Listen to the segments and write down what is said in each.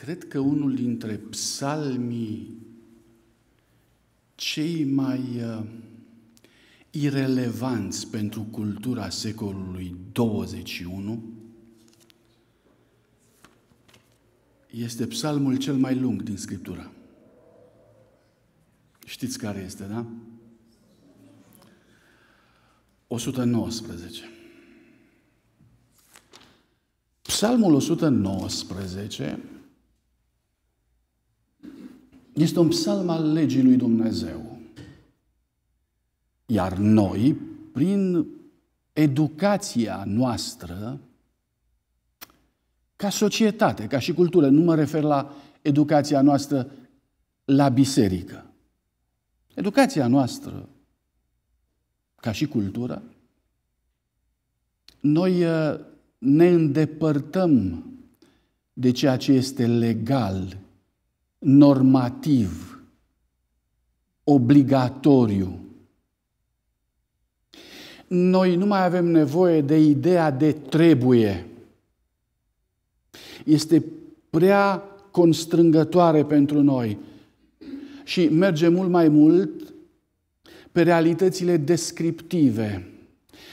Cred că unul dintre psalmii cei mai uh, irelevanți pentru cultura secolului 21 este psalmul cel mai lung din Scriptură. Știți care este, da? 119. Psalmul 119 este un psalm al legii lui Dumnezeu. Iar noi, prin educația noastră, ca societate, ca și cultură, nu mă refer la educația noastră la biserică. Educația noastră, ca și cultură, noi uh, ne îndepărtăm de ceea ce este legal normativ, obligatoriu. Noi nu mai avem nevoie de ideea de trebuie. Este prea constrângătoare pentru noi și merge mult mai mult pe realitățile descriptive,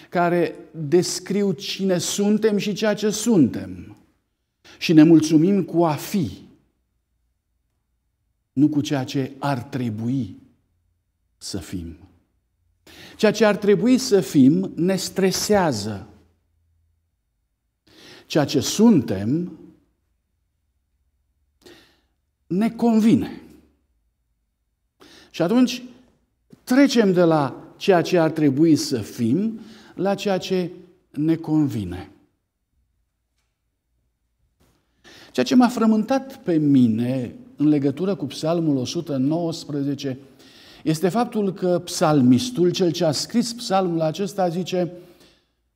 care descriu cine suntem și ceea ce suntem. Și ne mulțumim cu a fi nu cu ceea ce ar trebui să fim. Ceea ce ar trebui să fim ne stresează. Ceea ce suntem ne convine. Și atunci trecem de la ceea ce ar trebui să fim la ceea ce ne convine. Ceea ce m-a frământat pe mine în legătură cu Psalmul 119 este faptul că psalmistul, cel ce a scris psalmul acesta, zice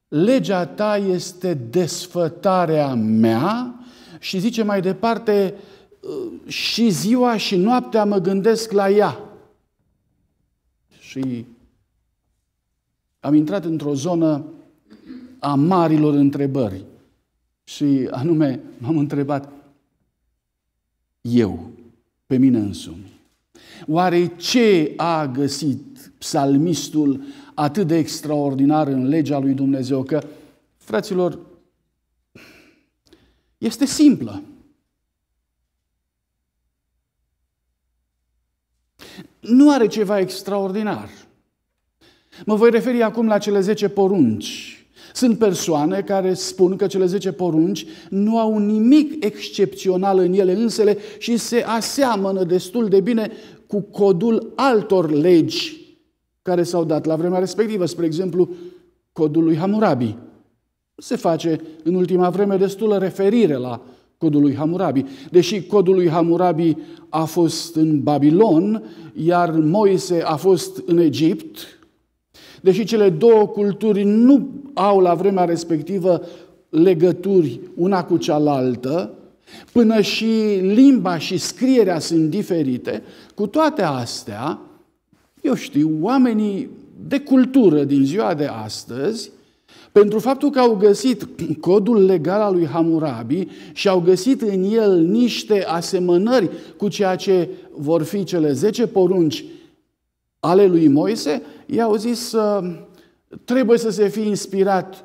Legea ta este desfătarea mea și zice mai departe uh, și ziua și noaptea mă gândesc la ea. Și am intrat într-o zonă a marilor întrebări. Și anume, m-am întrebat, eu, pe mine însumi. Oare ce a găsit psalmistul atât de extraordinar în legea lui Dumnezeu? Că, fraților, este simplă. Nu are ceva extraordinar. Mă voi referi acum la cele 10 porunci sunt persoane care spun că cele 10 porunci nu au nimic excepțional în ele însele și se aseamănă destul de bine cu codul altor legi care s-au dat la vremea respectivă, spre exemplu, codul lui Hammurabi. Se face în ultima vreme destulă referire la codul lui Hammurabi. Deși codul lui Hammurabi a fost în Babilon, iar Moise a fost în Egipt, Deși cele două culturi nu au la vremea respectivă legături una cu cealaltă, până și limba și scrierea sunt diferite, cu toate astea, eu știu, oamenii de cultură din ziua de astăzi, pentru faptul că au găsit codul legal al lui Hammurabi și au găsit în el niște asemănări cu ceea ce vor fi cele 10 porunci ale lui Moise, i au zis, uh, trebuie să se fie inspirat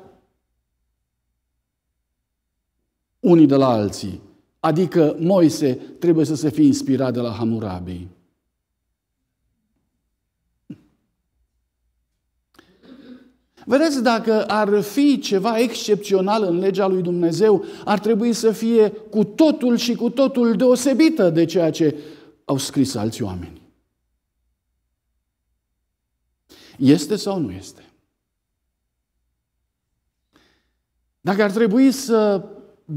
unii de la alții. Adică Moise trebuie să se fie inspirat de la Hammurabi. Vedeți, dacă ar fi ceva excepțional în legea lui Dumnezeu, ar trebui să fie cu totul și cu totul deosebită de ceea ce au scris alți oameni. Este sau nu este? Dacă ar trebui să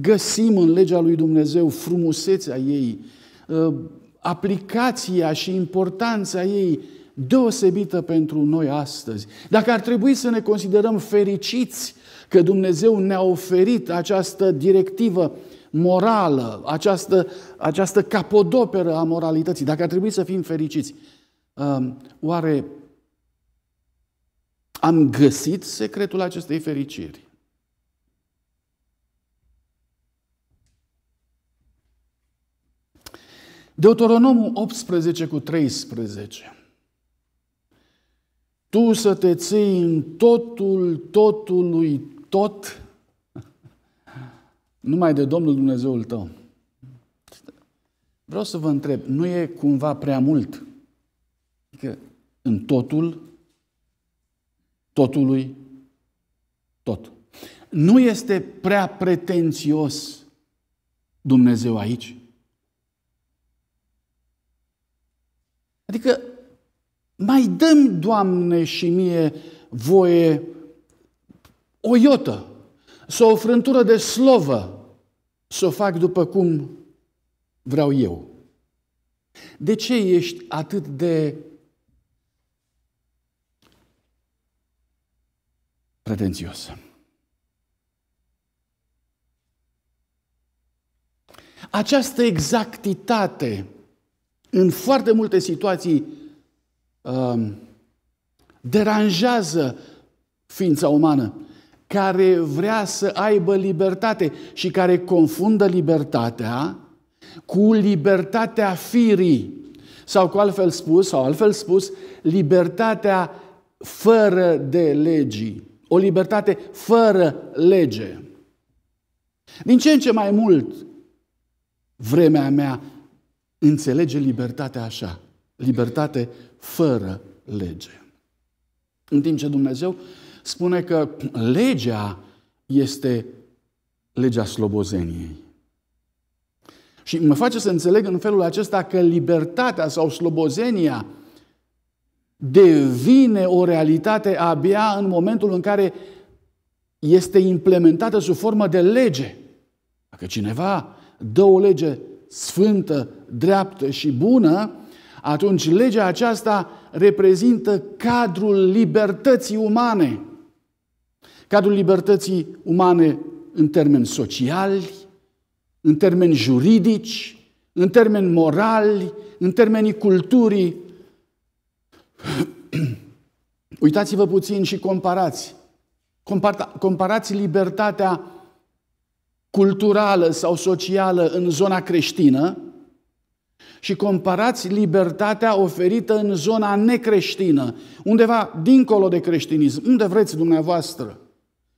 găsim în legea lui Dumnezeu frumusețea ei, uh, aplicația și importanța ei deosebită pentru noi astăzi, dacă ar trebui să ne considerăm fericiți că Dumnezeu ne-a oferit această directivă morală, această, această capodoperă a moralității, dacă ar trebui să fim fericiți, uh, oare am găsit secretul acestei fericiri. Deuteronomul 18 cu 13. Tu să te ții în totul, totului, tot, numai de Domnul Dumnezeul tău. Vreau să vă întreb, nu e cumva prea mult? Adică în totul, totului tot. Nu este prea pretențios Dumnezeu aici? Adică mai dăm, Doamne, și mie voie o iotă, sau o frântură de slovă, să o fac după cum vreau eu. De ce ești atât de pretențios. Această exactitate în foarte multe situații um, deranjează ființa umană care vrea să aibă libertate și care confundă libertatea cu libertatea firii sau cu altfel spus, sau altfel spus, libertatea fără de legii. O libertate fără lege. Din ce în ce mai mult, vremea mea înțelege libertatea așa. Libertate fără lege. În timp ce Dumnezeu spune că legea este legea slobozeniei. Și mă face să înțeleg în felul acesta că libertatea sau slobozenia devine o realitate abia în momentul în care este implementată sub formă de lege. Dacă cineva dă o lege sfântă, dreaptă și bună, atunci legea aceasta reprezintă cadrul libertății umane. Cadrul libertății umane în termeni sociali, în termeni juridici, în termeni morali, în termenii culturii Uitați-vă puțin și comparați. Compara- comparați libertatea culturală sau socială în zona creștină și comparați libertatea oferită în zona necreștină, undeva dincolo de creștinism, unde vreți dumneavoastră.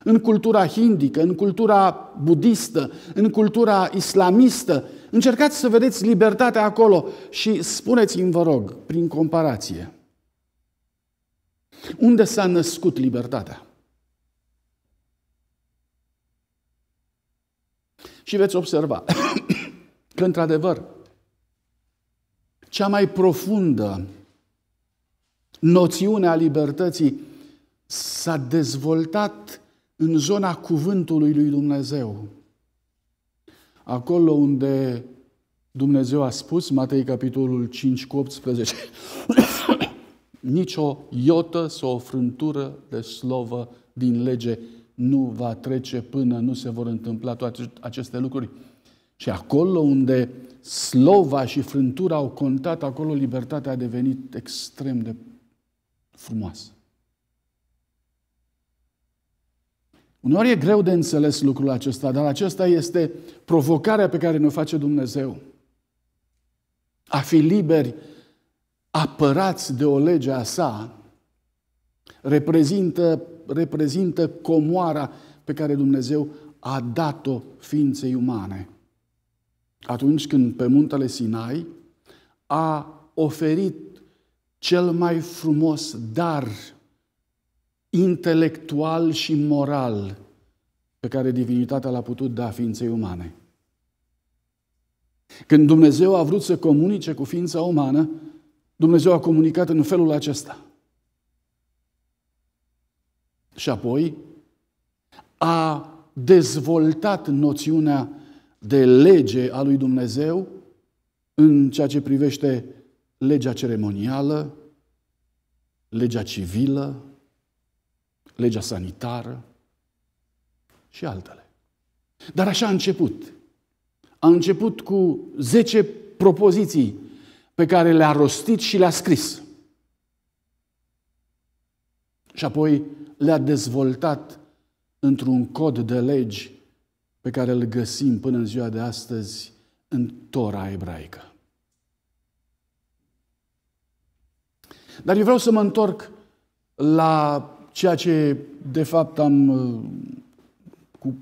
În cultura hindică, în cultura budistă, în cultura islamistă. Încercați să vedeți libertatea acolo și spuneți-mi, vă rog, prin comparație. Unde s-a născut libertatea? Și veți observa că, într-adevăr, cea mai profundă noțiune a libertății s-a dezvoltat în zona cuvântului lui Dumnezeu. Acolo unde Dumnezeu a spus, Matei capitolul 5 cu 18, nicio iotă sau o frântură de slovă din lege nu va trece până nu se vor întâmpla toate aceste lucruri. Și acolo unde slova și frântura au contat, acolo libertatea a devenit extrem de frumoasă. Uneori e greu de înțeles lucrul acesta, dar acesta este provocarea pe care ne-o face Dumnezeu. A fi liberi apărați de o lege a sa, reprezintă, reprezintă comoara pe care Dumnezeu a dat-o ființei umane. Atunci când pe muntele Sinai a oferit cel mai frumos dar intelectual și moral pe care divinitatea l-a putut da ființei umane. Când Dumnezeu a vrut să comunice cu ființa umană, Dumnezeu a comunicat în felul acesta. Și apoi a dezvoltat noțiunea de lege a lui Dumnezeu în ceea ce privește legea ceremonială, legea civilă, legea sanitară și altele. Dar așa a început. A început cu 10 propoziții pe care le-a rostit și le-a scris. Și apoi le-a dezvoltat într-un cod de legi pe care îl găsim până în ziua de astăzi în Tora ebraică. Dar eu vreau să mă întorc la ceea ce de fapt am cu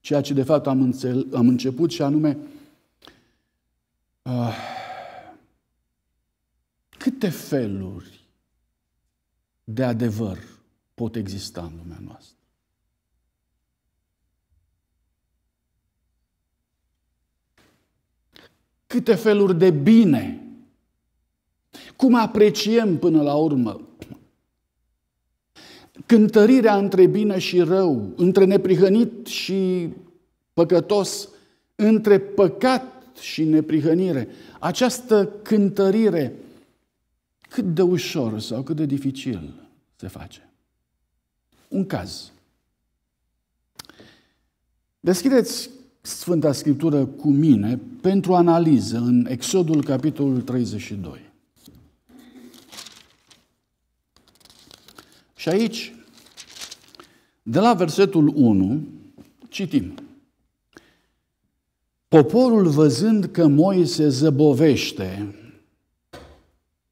ceea ce de fapt am, înțel, am început și anume uh, câte feluri de adevăr pot exista în lumea noastră? Câte feluri de bine? Cum apreciem până la urmă cântărirea între bine și rău, între neprihănit și păcătos, între păcat și neprihănire, această cântărire cât de ușor sau cât de dificil se face. Un caz. Deschideți Sfânta Scriptură cu mine pentru analiză în Exodul capitolul 32. Și aici, de la versetul 1, citim. Poporul văzând că Moise zăbovește,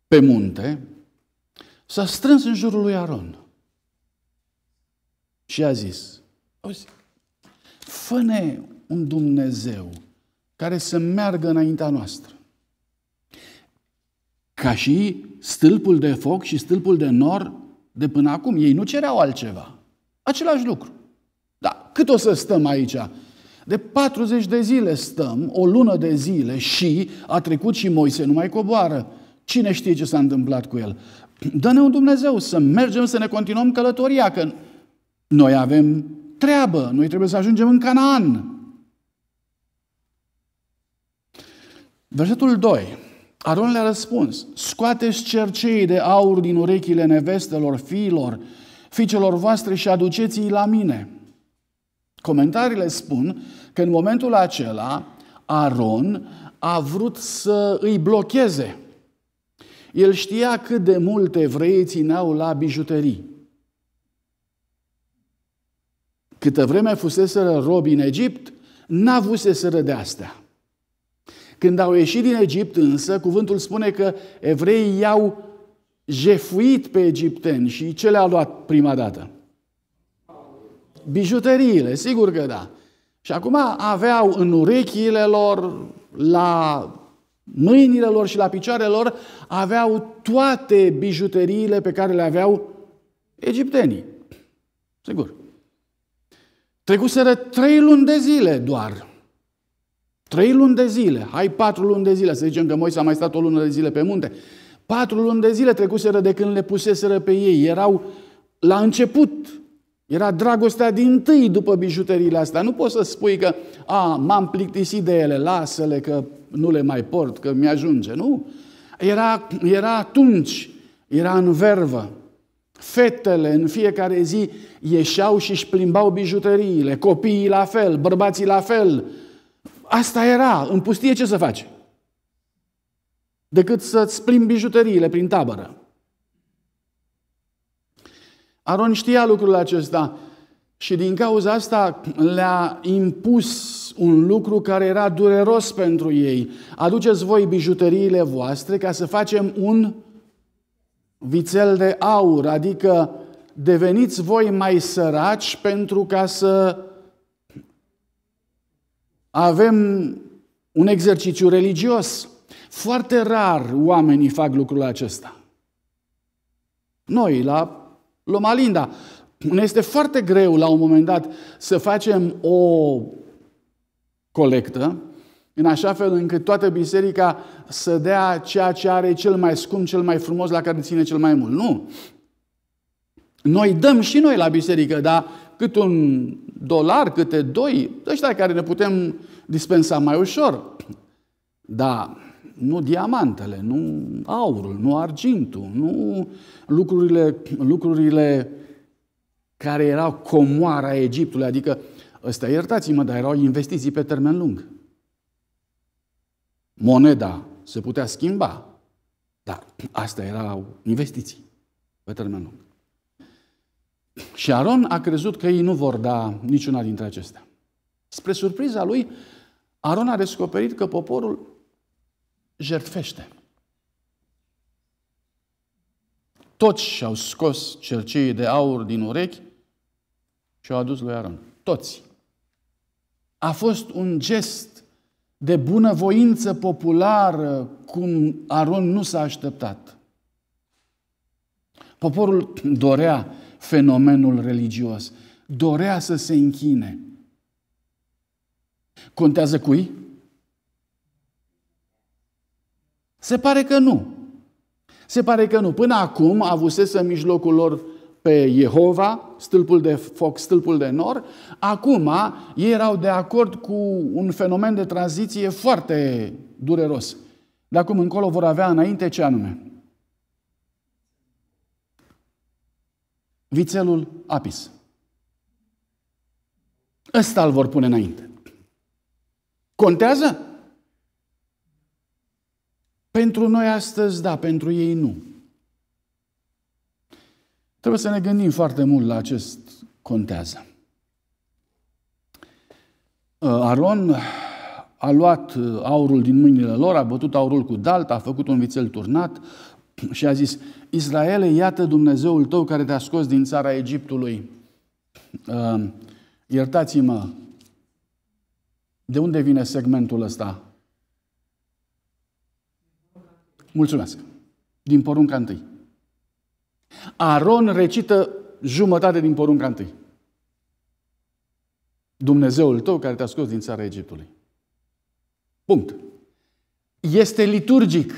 pe munte, s-a strâns în jurul lui Aron. Și a zis, auzi, fă-ne un Dumnezeu care să meargă înaintea noastră. Ca și stâlpul de foc și stâlpul de nor de până acum. Ei nu cereau altceva. Același lucru. Da, cât o să stăm aici? De 40 de zile stăm, o lună de zile și a trecut și Moise, nu mai coboară. Cine știe ce s-a întâmplat cu el? Dă-ne un Dumnezeu să mergem, să ne continuăm călătoria, că noi avem treabă, noi trebuie să ajungem în Canaan. Versetul 2. Aron le-a răspuns, scoateți cercei de aur din urechile nevestelor, fiilor, fiicelor voastre și aduceți-i la mine. Comentariile spun că în momentul acela Aron a vrut să îi blocheze el știa cât de mult evreii țineau la bijuterii. Câtă vreme fuseseră robi în Egipt, n-avuseseră de astea. Când au ieșit din Egipt însă, cuvântul spune că evreii i-au jefuit pe egipteni și ce le-a luat prima dată? Bijuteriile, sigur că da. Și acum aveau în urechile lor, la mâinile lor și la picioarele lor aveau toate bijuteriile pe care le aveau egiptenii. Sigur. Trecuseră trei luni de zile doar. Trei luni de zile, hai patru luni de zile, să zicem că Moise a mai stat o lună de zile pe munte. Patru luni de zile trecuseră de când le puseseră pe ei. Erau la început, era dragostea din tâi după bijuteriile astea. Nu poți să spui că a, m-am plictisit de ele, lasă-le că nu le mai port, că mi-ajunge, nu? Era, era atunci, era în vervă. Fetele în fiecare zi ieșeau și își plimbau bijuteriile, copiii la fel, bărbații la fel. Asta era. În pustie ce să faci? Decât să-ți plimbi bijuteriile prin tabără. Aron știa lucrul acesta și din cauza asta le-a impus un lucru care era dureros pentru ei. Aduceți voi bijuteriile voastre ca să facem un vițel de aur, adică deveniți voi mai săraci pentru ca să avem un exercițiu religios. Foarte rar oamenii fac lucrul acesta. Noi, la Loma Linda, ne este foarte greu la un moment dat să facem o colectă, în așa fel încât toată biserica să dea ceea ce are cel mai scump, cel mai frumos, la care ține cel mai mult. Nu! Noi dăm și noi la biserică, dar cât un dolar, câte doi, ăștia care ne putem dispensa mai ușor. Da, nu diamantele, nu aurul, nu argintul, nu lucrurile, lucrurile care erau comoara Egiptului, adică uh, Ăsta, iertați-mă, dar erau investiții pe termen lung. Moneda se putea schimba, dar astea erau investiții pe termen lung. Și Aron a crezut că ei nu vor da niciuna dintre acestea. Spre surpriza lui, Aron a descoperit că poporul jertfește. Toți și-au scos cerceii de aur din urechi și au adus lui Aron. Toți a fost un gest de bunăvoință populară, cum Aron nu s-a așteptat. Poporul dorea fenomenul religios, dorea să se închine. Contează cui? Se pare că nu. Se pare că nu. Până acum avusese în mijlocul lor pe Jehova, stâlpul de foc, stâlpul de nor, acum ei erau de acord cu un fenomen de tranziție foarte dureros. De acum încolo vor avea înainte ce anume? Vițelul apis. Ăsta îl vor pune înainte. Contează? Pentru noi astăzi, da, pentru ei nu. Trebuie să ne gândim foarte mult la acest contează. Uh, Aron a luat uh, aurul din mâinile lor, a bătut aurul cu dalt, a făcut un vițel turnat și a zis, Israele, iată Dumnezeul tău care te-a scos din țara Egiptului. Uh, iertați-mă, de unde vine segmentul ăsta? Mulțumesc. Din porunca întâi. Aron recită jumătate din porunca întâi. Dumnezeul tău care te-a scos din țara Egiptului. Punct. Este liturgic.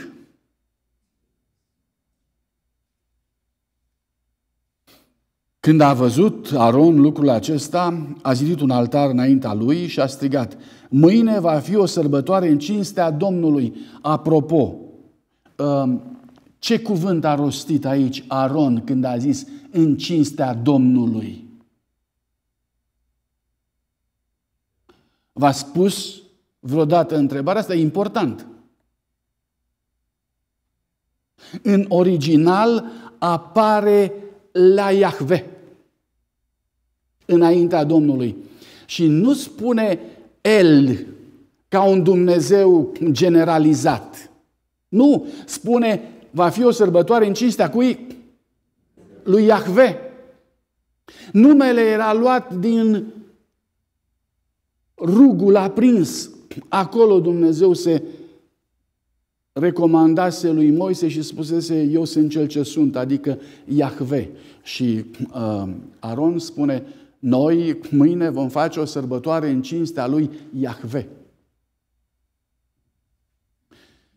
Când a văzut Aron lucrul acesta, a zidit un altar înaintea lui și a strigat, Mâine va fi o sărbătoare în cinstea Domnului. Apropo, ă, ce cuvânt a rostit aici Aron când a zis în cinstea Domnului? V-a spus vreodată întrebarea asta? E important. În original apare la Iahve, înaintea Domnului. Și nu spune El ca un Dumnezeu generalizat. Nu, spune va fi o sărbătoare în cinstea cui? Lui Iahve. Numele era luat din rugul aprins. Acolo Dumnezeu se recomandase lui Moise și spusese, eu sunt cel ce sunt, adică Iahve. Și uh, Aron spune, noi mâine vom face o sărbătoare în cinstea lui Iahve.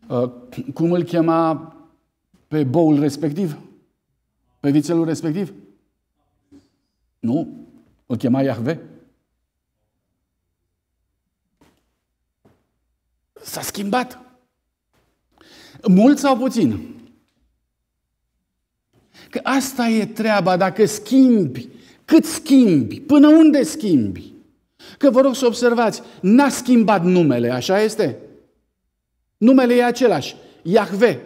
Uh, cum îl chema pe boul respectiv? Pe vițelul respectiv? Nu. Îl chema Iahve. S-a schimbat. Mult sau puțin? Că asta e treaba, dacă schimbi, cât schimbi, până unde schimbi. Că vă rog să observați, n-a schimbat numele, așa este? Numele e același, Iahve.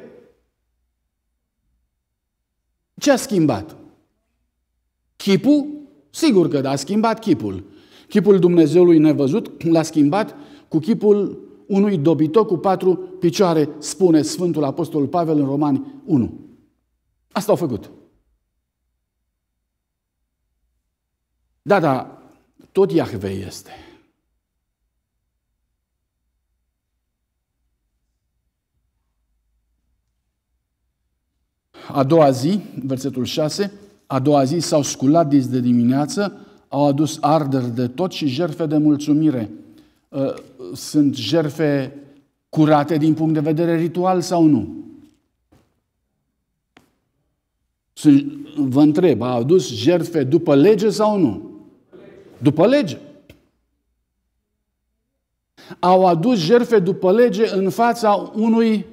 Ce a schimbat? Chipul? Sigur că da, a schimbat chipul. Chipul Dumnezeului nevăzut l-a schimbat cu chipul unui dobitoc cu patru picioare, spune Sfântul Apostol Pavel în Romani 1. Asta au făcut. Da, da, tot Iahvei este. A doua zi, versetul 6, a doua zi s-au sculat dis de dimineață, au adus arderi de tot și jerfe de mulțumire. Ă, sunt jerfe curate din punct de vedere ritual sau nu? Sunt, vă întreb, au adus jerfe după lege sau nu? După lege. Au adus jerfe după lege în fața unui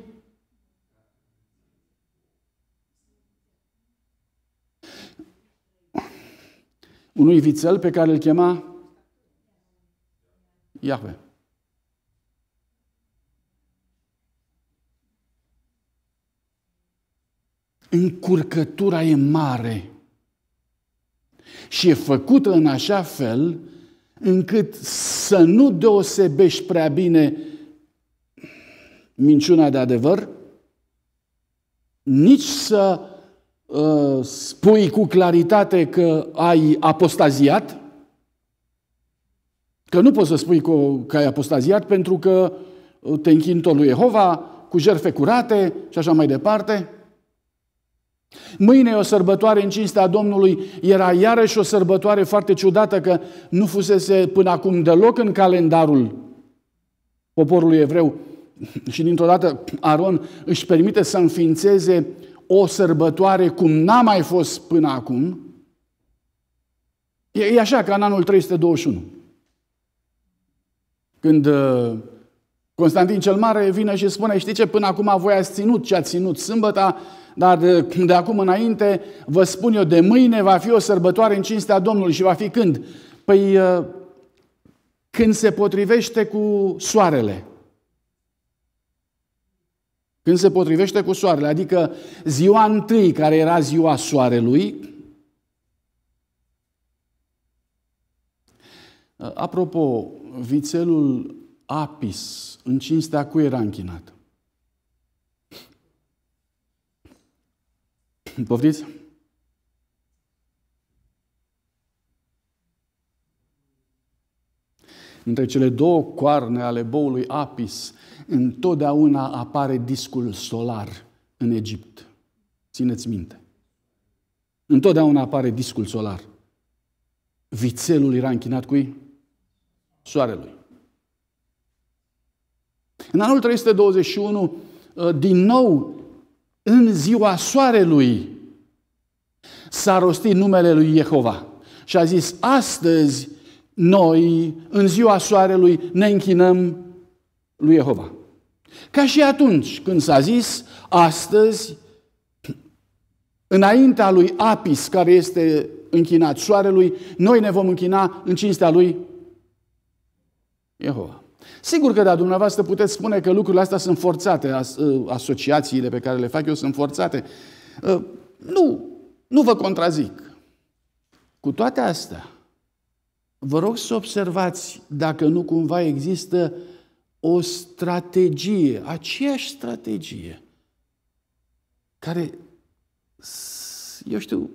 unui vițel pe care îl chema Iahve. Încurcătura e mare și e făcută în așa fel încât să nu deosebești prea bine minciuna de adevăr, nici să Uh, spui cu claritate că ai apostaziat, că nu poți să spui că ai apostaziat pentru că uh, te închin tot lui Jehova, cu jerfe curate și așa mai departe. Mâine e o sărbătoare în cinstea Domnului, era iarăși o sărbătoare foarte ciudată că nu fusese până acum deloc în calendarul poporului evreu și dintr-o dată Aron își permite să înființeze o sărbătoare cum n-a mai fost până acum, e, e așa ca în anul 321. Când uh, Constantin cel Mare vine și spune, știi ce, până acum voi ați ținut ce ați ținut sâmbăta, dar de, uh, de acum înainte vă spun eu, de mâine va fi o sărbătoare în cinstea Domnului și va fi când? Păi uh, când se potrivește cu soarele. Când se potrivește cu soarele, adică ziua întâi, care era ziua soarelui, Apropo, vițelul Apis, în cinstea cui era închinat? Poftiți? Între cele două coarne ale boului Apis întotdeauna apare discul solar în Egipt. Țineți minte. Întotdeauna apare discul solar. Vițelul era închinat cui? Soarelui. În anul 321, uh, din nou, în ziua soarelui, s-a rostit numele lui Jehova și a zis, astăzi noi, în ziua soarelui, ne închinăm lui Jehova. Ca și atunci când s-a zis, astăzi, înaintea lui Apis, care este închinat soarelui, noi ne vom închina în cinstea lui Jehova. Sigur că da, dumneavoastră puteți spune că lucrurile astea sunt forțate, ă, asociațiile pe care le fac eu sunt forțate. Ă, nu, nu vă contrazic. Cu toate astea, vă rog să observați dacă nu cumva există uh, o strategie, aceeași strategie, care, eu știu,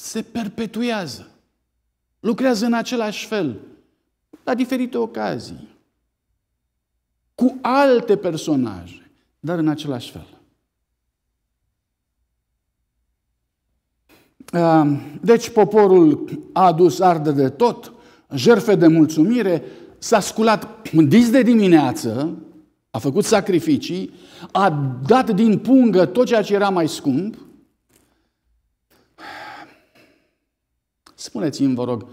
se perpetuează, lucrează în același fel, la diferite ocazii, cu alte personaje, dar în același fel. Deci poporul a adus arde de tot, jerfe de mulțumire, s-a sculat dis de dimineață, a făcut sacrificii, a dat din pungă tot ceea ce era mai scump. Spuneți-mi, vă rog,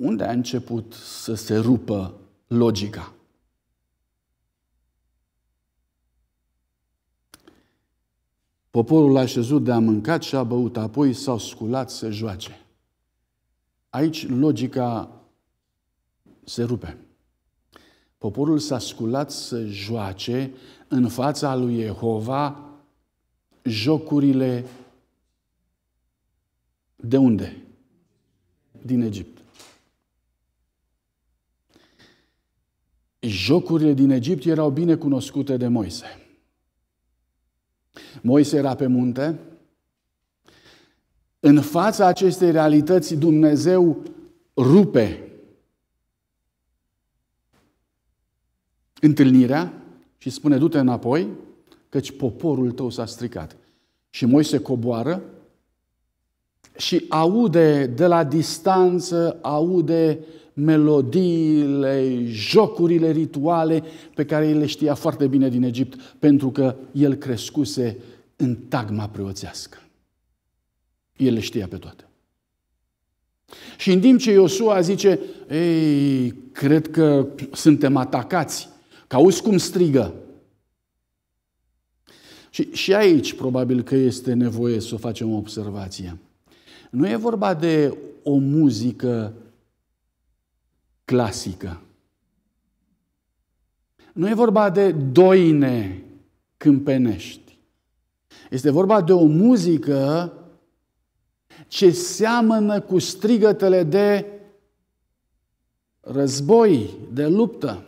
unde a început să se rupă logica? Poporul a șezut de a mâncat și a băut, apoi s-au sculat să joace. Aici logica se rupe. Poporul s-a sculat să joace în fața lui Jehova jocurile de unde? Din Egipt. Jocurile din Egipt erau bine cunoscute de Moise. Moise era pe munte. În fața acestei realități, Dumnezeu rupe întâlnirea și spune du-te înapoi, căci poporul tău s-a stricat. Și Moise coboară și aude de la distanță, aude melodiile, jocurile rituale pe care el le știa foarte bine din Egipt, pentru că el crescuse în tagma preoțească. El le știa pe toate. Și în timp ce Iosua zice, ei, cred că suntem atacați, Că auzi cum strigă. Și, și aici probabil că este nevoie să facem o observație. Nu e vorba de o muzică clasică. Nu e vorba de doine câmpenești. Este vorba de o muzică ce seamănă cu strigătele de război, de luptă.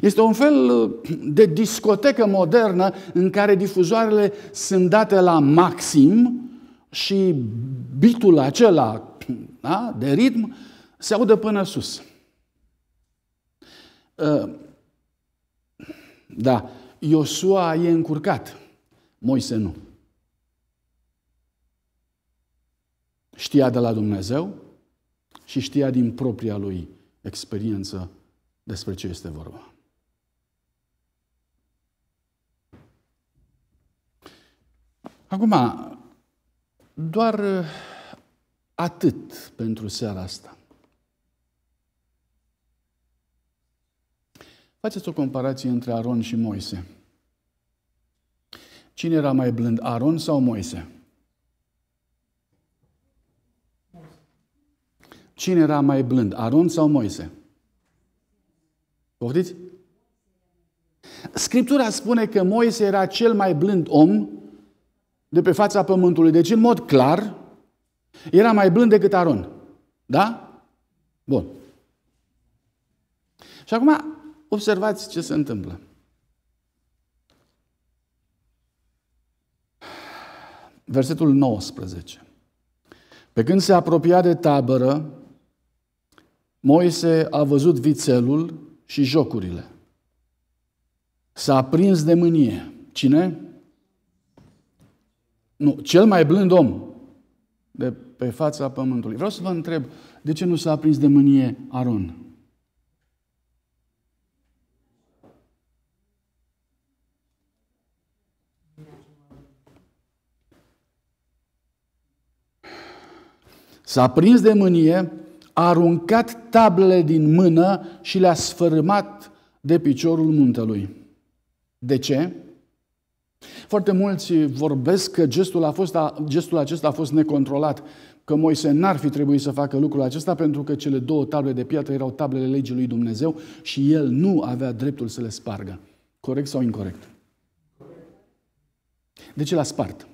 Este un fel uh, de discotecă modernă în care difuzoarele sunt date la maxim și bitul acela da, de ritm se aude până sus. Uh, da, Iosua e încurcat, Moise nu. Știa de la Dumnezeu și știa din propria lui experiență despre ce este vorba. Acum, doar uh, atât pentru seara asta. Faceți o comparație între Aron și Moise. Cine era mai blând, Aron sau Moise? Cine era mai blând, Aron sau Moise? Poftiți? Scriptura spune că Moise era cel mai blând om de pe fața pământului. Deci, în mod clar, era mai blând decât Aron. Da? Bun. Și acum, observați ce se întâmplă. Versetul 19. Pe când se apropia de tabără, Moise a văzut vițelul și jocurile. S-a aprins de mânie. Cine? Nu, cel mai blând om de pe fața pământului. Vreau să vă întreb, de ce nu s-a aprins de mânie Aron? S-a prins de mânie a aruncat tablele din mână și le-a sfârmat de piciorul muntelui. De ce? Foarte mulți vorbesc că gestul, a fost, gestul acesta a fost necontrolat, că Moise n-ar fi trebuit să facă lucrul acesta pentru că cele două table de piatră erau tablele legii lui Dumnezeu și el nu avea dreptul să le spargă. Corect sau incorrect? De ce l-a spart?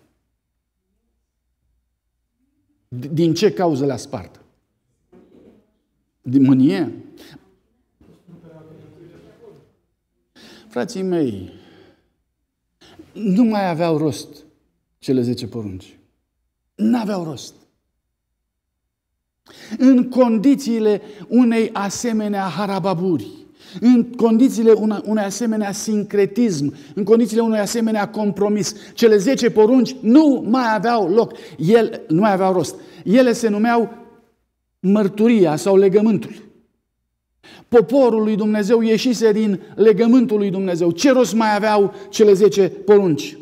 Din ce cauză le-a spart? din mânie. Frații mei, nu mai aveau rost cele zece porunci. N-aveau rost. În condițiile unei asemenea harababuri, în condițiile unei asemenea sincretism, în condițiile unei asemenea compromis, cele zece porunci nu mai aveau loc, El, nu mai aveau rost. Ele se numeau mărturia sau legământul. Poporul lui Dumnezeu ieșise din legământul lui Dumnezeu. Ce rost mai aveau cele zece porunci?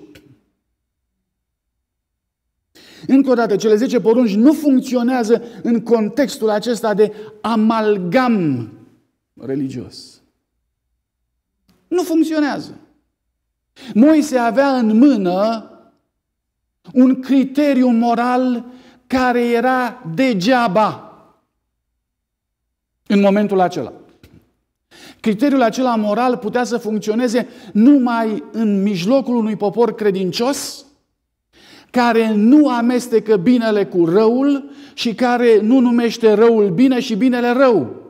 Încă o dată, cele 10 porunci nu funcționează în contextul acesta de amalgam religios. Nu funcționează. Moise avea în mână un criteriu moral care era degeaba în momentul acela. Criteriul acela moral putea să funcționeze numai în mijlocul unui popor credincios care nu amestecă binele cu răul și care nu numește răul bine și binele rău.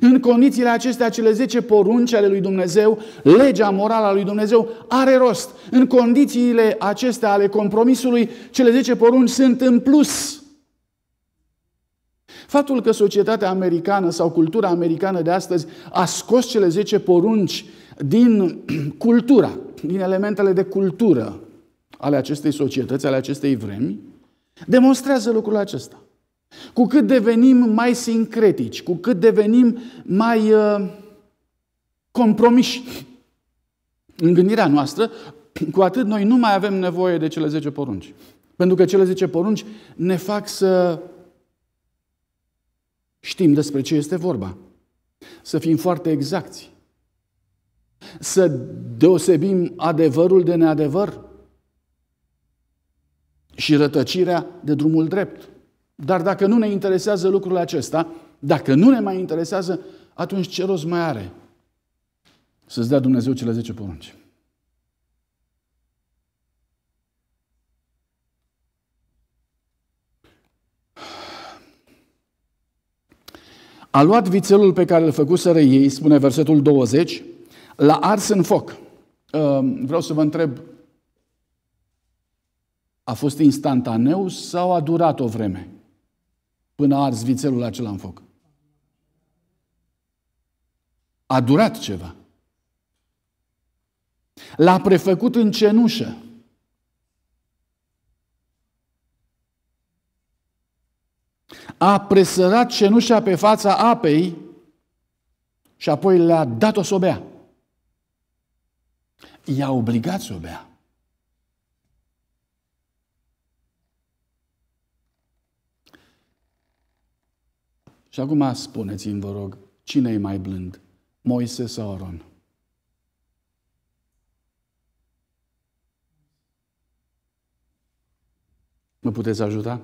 În condițiile acestea, cele 10 porunci ale lui Dumnezeu, legea morală a lui Dumnezeu, are rost. În condițiile acestea ale compromisului, cele 10 porunci sunt în plus. Faptul că societatea americană sau cultura americană de astăzi a scos cele 10 porunci din cultura, din elementele de cultură ale acestei societăți, ale acestei vremi, demonstrează lucrul acesta. Cu cât devenim mai sincretici, cu cât devenim mai uh, compromiși în gândirea noastră, cu atât noi nu mai avem nevoie de cele 10 porunci. Pentru că cele 10 porunci ne fac să Știm despre ce este vorba. Să fim foarte exacti. Să deosebim adevărul de neadevăr și rătăcirea de drumul drept. Dar dacă nu ne interesează lucrul acesta, dacă nu ne mai interesează, atunci ce rost mai are să-ți dea Dumnezeu cele 10 porunci? A luat vițelul pe care îl făcuseră ei, spune versetul 20, l-a ars în foc. Ehm, vreau să vă întreb, a fost instantaneu sau a durat o vreme până a ars vițelul acela în foc? A durat ceva. L-a prefăcut în cenușă. a presărat cenușa pe fața apei și apoi le-a dat-o să o bea. I-a obligat să o bea. Și acum spuneți-mi, vă rog, cine e mai blând, Moise sau Aron? Mă puteți ajuta?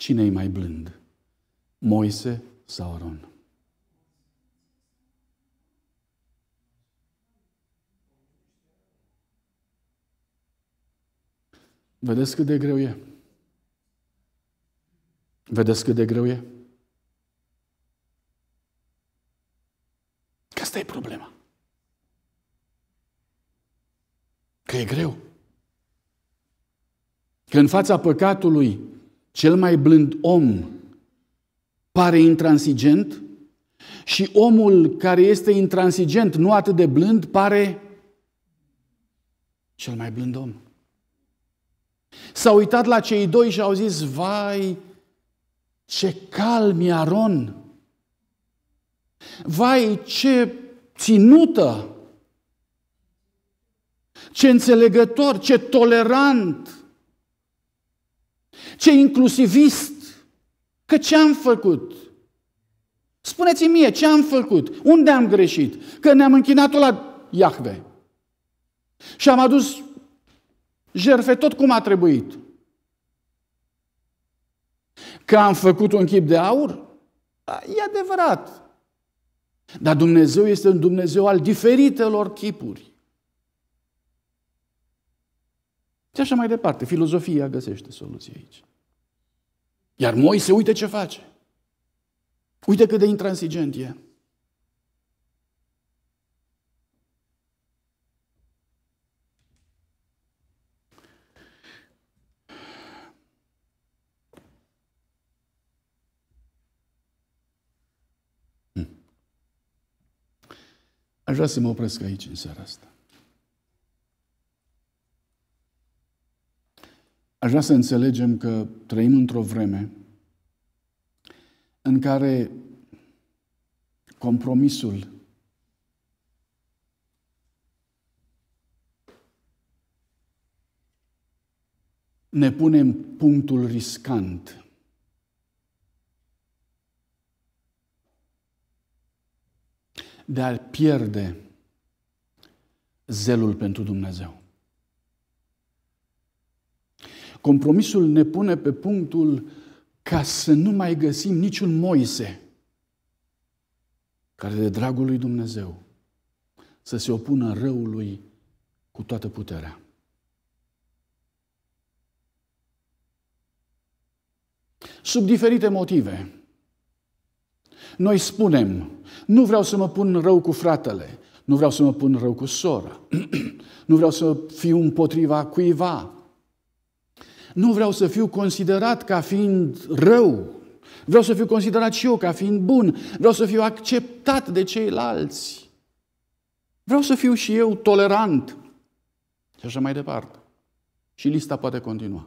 cine e mai blând? Moise sau Aron? Vedeți cât de greu e? Vedeți cât de greu e? Că asta e problema. Că e greu. Că în fața păcatului cel mai blând om pare intransigent și omul care este intransigent, nu atât de blând, pare cel mai blând om. S-a uitat la cei doi și au zis, vai, ce calm e Aron! Vai, ce ținută! Ce înțelegător, ce tolerant! ce inclusivist, că ce am făcut? Spuneți-mi mie, ce am făcut? Unde am greșit? Că ne-am închinat la Iahve. Și am adus jerfe tot cum a trebuit. Că am făcut un chip de aur? Da, e adevărat. Dar Dumnezeu este un Dumnezeu al diferitelor chipuri. Și așa mai departe, filozofia găsește soluție aici. Iar Moise, uite ce face. Uite cât de intransigent e. Aș vrea să mă opresc aici în seara asta. Aș vrea să înțelegem că trăim într-o vreme în care compromisul ne în punctul riscant. de a pierde zelul pentru Dumnezeu. Compromisul ne pune pe punctul ca să nu mai găsim niciun Moise care de dragul lui Dumnezeu să se opună răului cu toată puterea. Sub diferite motive, noi spunem, nu vreau să mă pun rău cu fratele, nu vreau să mă pun rău cu sora, nu vreau să fiu împotriva cuiva, nu vreau să fiu considerat ca fiind rău. Vreau să fiu considerat și eu ca fiind bun. Vreau să fiu acceptat de ceilalți. Vreau să fiu și eu tolerant. Și așa mai departe. Și lista poate continua.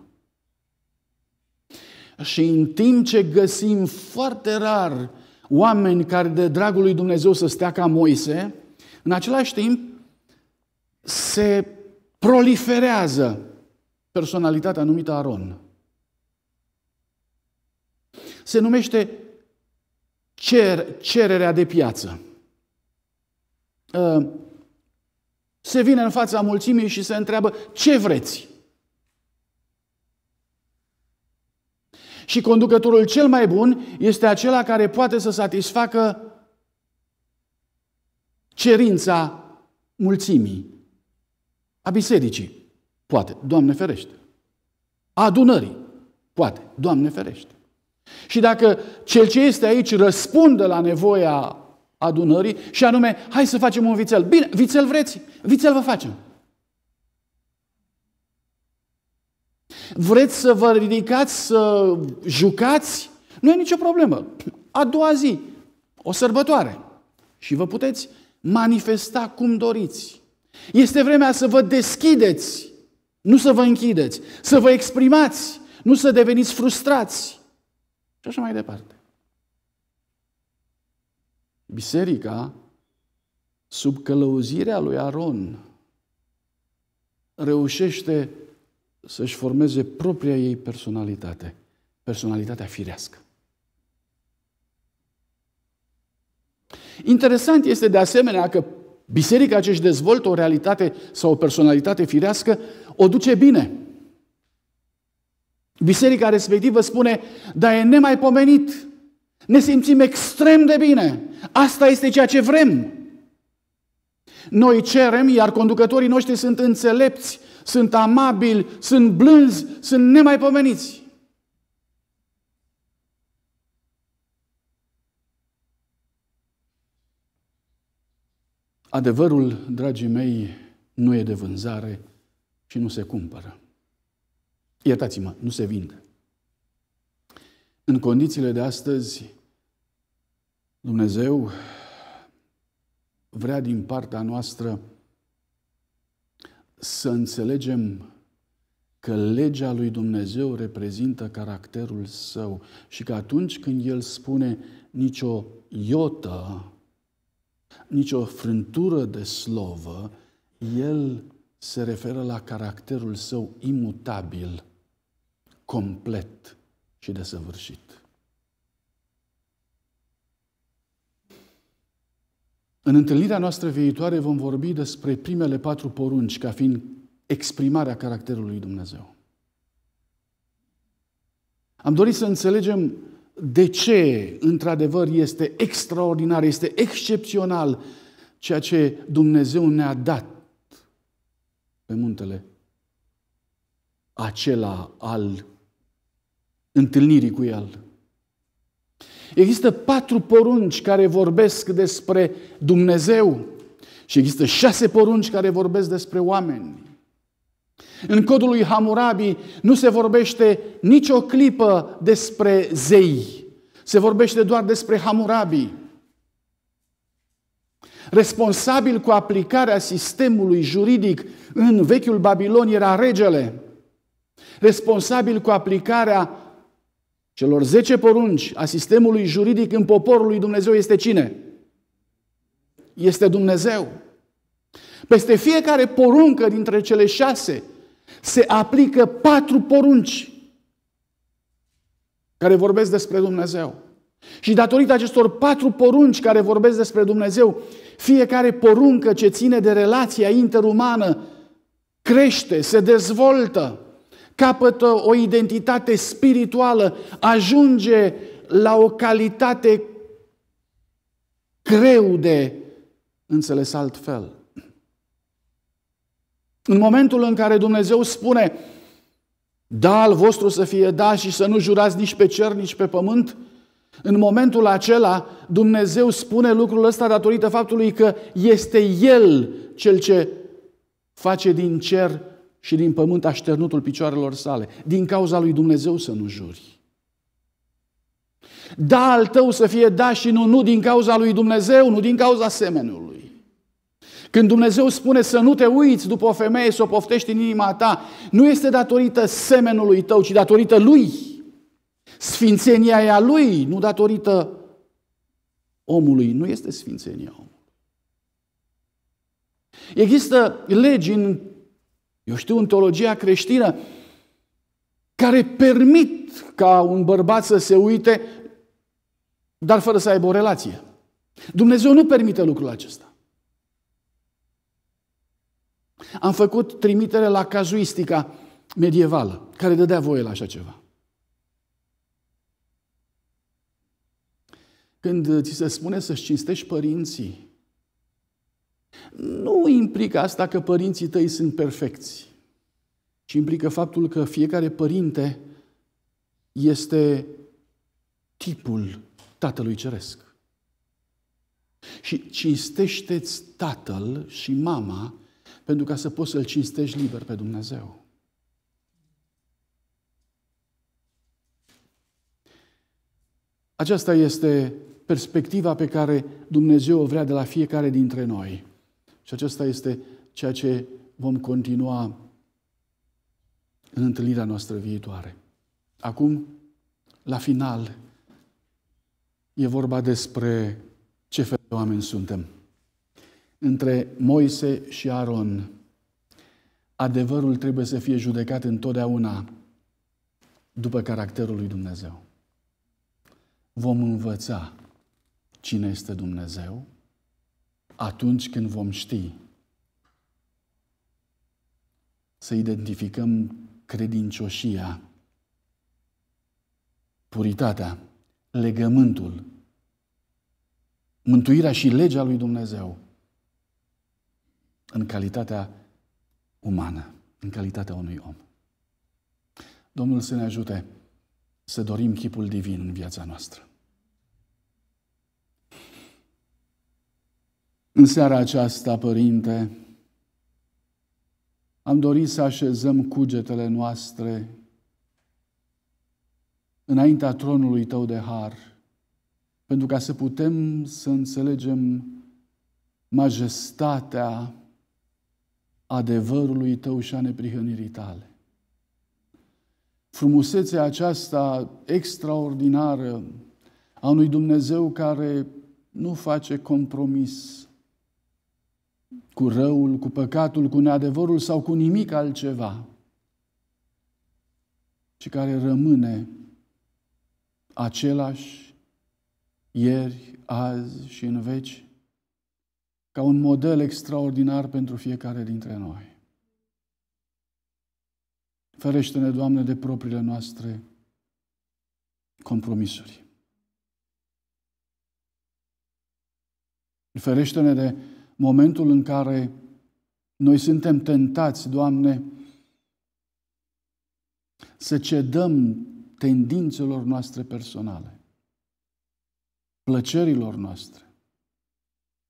Și în timp ce găsim foarte rar oameni care de dragul lui Dumnezeu să stea ca Moise, în același timp se proliferează personalitatea numită Aron. Se numește cer, cererea de piață. Uh, se vine în fața mulțimii și se întreabă ce vreți. Și conducătorul cel mai bun este acela care poate să satisfacă cerința mulțimii, a bisericii. Poate, Doamne ferește. Adunării. Poate, Doamne ferește. Și dacă cel ce este aici răspunde la nevoia adunării și anume, hai să facem un vițel. Bine, vițel vreți? Vițel vă facem. Vreți să vă ridicați, să jucați? Nu e nicio problemă. A doua zi, o sărbătoare. Și vă puteți manifesta cum doriți. Este vremea să vă deschideți nu să vă închideți, să vă exprimați, nu să deveniți frustrați. Și așa mai departe. Biserica, sub călăuzirea lui Aron, reușește să-și formeze propria ei personalitate, personalitatea firească. Interesant este de asemenea că biserica ce își dezvoltă o realitate sau o personalitate firească o duce bine. Biserica respectivă spune, dar e nemaipomenit, ne simțim extrem de bine, asta este ceea ce vrem. Noi cerem, iar conducătorii noștri sunt înțelepți, sunt amabili, sunt blânzi, sunt nemaipomeniți. Adevărul, dragii mei, nu e de vânzare, și nu se cumpără. Iertați-mă, nu se vinde. În condițiile de astăzi, Dumnezeu vrea din partea noastră să înțelegem că legea lui Dumnezeu reprezintă caracterul său și că atunci când el spune nicio iotă, nicio frântură de slovă, el se referă la caracterul său imutabil, complet și desăvârșit. În întâlnirea noastră viitoare vom vorbi despre primele patru porunci ca fiind exprimarea caracterului Dumnezeu. Am dorit să înțelegem de ce, într-adevăr, este extraordinar, este excepțional ceea ce Dumnezeu ne-a dat pe muntele acela al întâlnirii cu El. Există patru porunci care vorbesc despre Dumnezeu și există șase porunci care vorbesc despre oameni. În codul lui Hamurabi nu se vorbește nicio clipă despre zei, se vorbește doar despre Hamurabi. Responsabil cu aplicarea sistemului juridic în vechiul Babilon era regele. Responsabil cu aplicarea celor 10 porunci a sistemului juridic în poporul lui Dumnezeu este cine? Este Dumnezeu. Peste fiecare poruncă dintre cele șase se aplică patru porunci care vorbesc despre Dumnezeu. Și datorită acestor patru porunci care vorbesc despre Dumnezeu, fiecare poruncă ce ține de relația interumană crește, se dezvoltă, capătă o identitate spirituală, ajunge la o calitate greu de înțeles altfel. În momentul în care Dumnezeu spune, da al vostru să fie da și să nu jurați nici pe cer, nici pe pământ, în momentul acela, Dumnezeu spune lucrul ăsta datorită faptului că este El cel ce face din cer și din pământ așternutul picioarelor sale. Din cauza lui Dumnezeu să nu juri. Da al tău să fie da și nu, nu din cauza lui Dumnezeu, nu din cauza semenului. Când Dumnezeu spune să nu te uiți după o femeie, să o poftești în inima ta, nu este datorită semenului tău, ci datorită lui. Sfințenia e a lui, nu datorită omului. Nu este sfințenia omului. Există legi în, eu știu, în teologia creștină care permit ca un bărbat să se uite, dar fără să aibă o relație. Dumnezeu nu permite lucrul acesta. Am făcut trimitere la cazuistica medievală, care dădea voie la așa ceva. când ți se spune să-ți cinstești părinții, nu implică asta că părinții tăi sunt perfecți, ci implică faptul că fiecare părinte este tipul Tatălui Ceresc. Și cinstește-ți tatăl și mama pentru ca să poți să-L cinstești liber pe Dumnezeu. Aceasta este perspectiva pe care Dumnezeu o vrea de la fiecare dintre noi. Și acesta este ceea ce vom continua în întâlnirea noastră viitoare. Acum, la final, e vorba despre ce fel de oameni suntem. Între Moise și Aron, adevărul trebuie să fie judecat întotdeauna după caracterul lui Dumnezeu. Vom învăța cine este Dumnezeu, atunci când vom ști să identificăm credincioșia, puritatea, legământul, mântuirea și legea lui Dumnezeu în calitatea umană, în calitatea unui om. Domnul să ne ajute să dorim chipul divin în viața noastră. În seara aceasta, Părinte, am dorit să așezăm cugetele noastre înaintea tronului Tău de har, pentru ca să putem să înțelegem majestatea adevărului Tău și a neprihănirii Tale. Frumusețea aceasta extraordinară a unui Dumnezeu care nu face compromis cu răul, cu păcatul, cu neadevărul sau cu nimic altceva, ci care rămâne același ieri, azi și în veci, ca un model extraordinar pentru fiecare dintre noi. Ferește-ne, Doamne, de propriile noastre compromisuri. Ferește-ne de momentul în care noi suntem tentați, Doamne, să cedăm tendințelor noastre personale, plăcerilor noastre,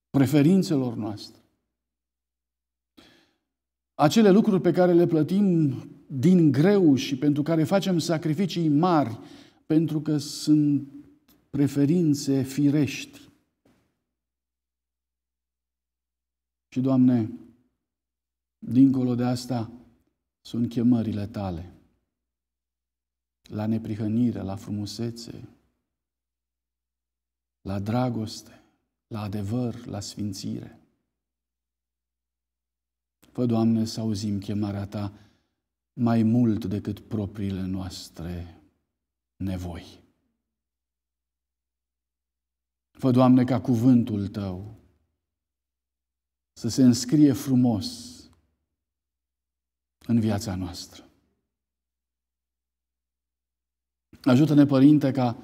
preferințelor noastre. Acele lucruri pe care le plătim din greu și pentru care facem sacrificii mari, pentru că sunt preferințe firești. Și, Doamne, dincolo de asta, sunt chemările Tale la neprihănire, la frumusețe, la dragoste, la adevăr, la sfințire. Fă, Doamne, să auzim chemarea Ta mai mult decât propriile noastre nevoi. Fă, Doamne, ca cuvântul Tău să se înscrie frumos în viața noastră. Ajută-ne, Părinte, ca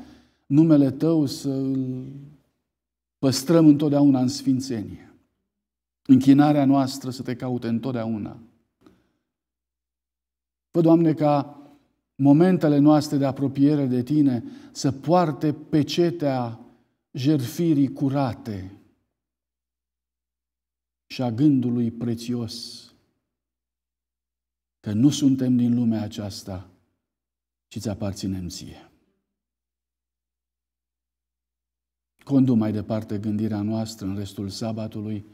numele Tău să îl păstrăm întotdeauna în sfințenie. Închinarea noastră să Te caute întotdeauna. Fă, Doamne, ca momentele noastre de apropiere de Tine să poarte pecetea jertfirii curate și a gândului prețios că nu suntem din lumea aceasta, ci ți aparținem ție. Condu mai departe gândirea noastră în restul sabatului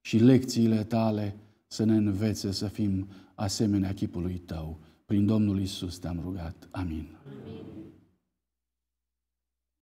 și lecțiile tale să ne învețe să fim asemenea chipului tău. Prin Domnul Isus te-am rugat. Amin. Amin.